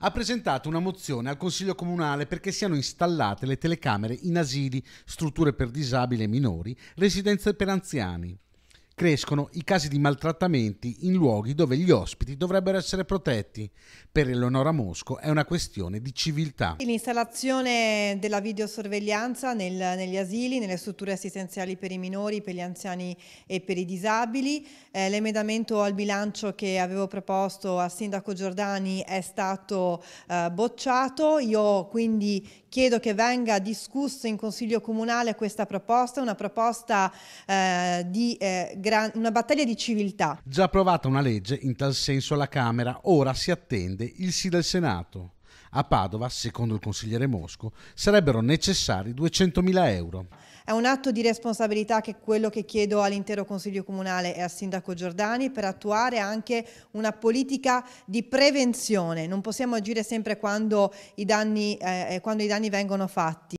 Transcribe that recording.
ha presentato una mozione al Consiglio Comunale perché siano installate le telecamere in asili, strutture per disabili e minori, residenze per anziani crescono i casi di maltrattamenti in luoghi dove gli ospiti dovrebbero essere protetti. Per Eleonora Mosco è una questione di civiltà. L'installazione della videosorveglianza nel, negli asili, nelle strutture assistenziali per i minori, per gli anziani e per i disabili, eh, l'emendamento al bilancio che avevo proposto al Sindaco Giordani è stato eh, bocciato, io quindi chiedo che venga discusso in Consiglio Comunale questa proposta, una proposta eh, di eh, gran, una battaglia di civiltà. Già approvata una legge in tal senso alla Camera, ora si attende il sì del Senato. A Padova, secondo il consigliere Mosco, sarebbero necessari 200.000 euro. È un atto di responsabilità che è quello che chiedo all'intero Consiglio Comunale e al Sindaco Giordani per attuare anche una politica di prevenzione. Non possiamo agire sempre quando i danni, eh, eh quando i danni vengono fatti.